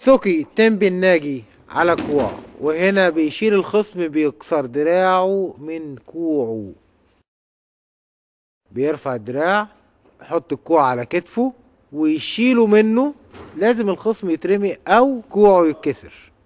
سوكي تمبي الناجي على كوع وهنا بيشيل الخصم بيكسر دراعه من كوعه بيرفع الدراع يحط الكوع على كتفه ويشيله منه لازم الخصم يترمي او كوعه يتكسر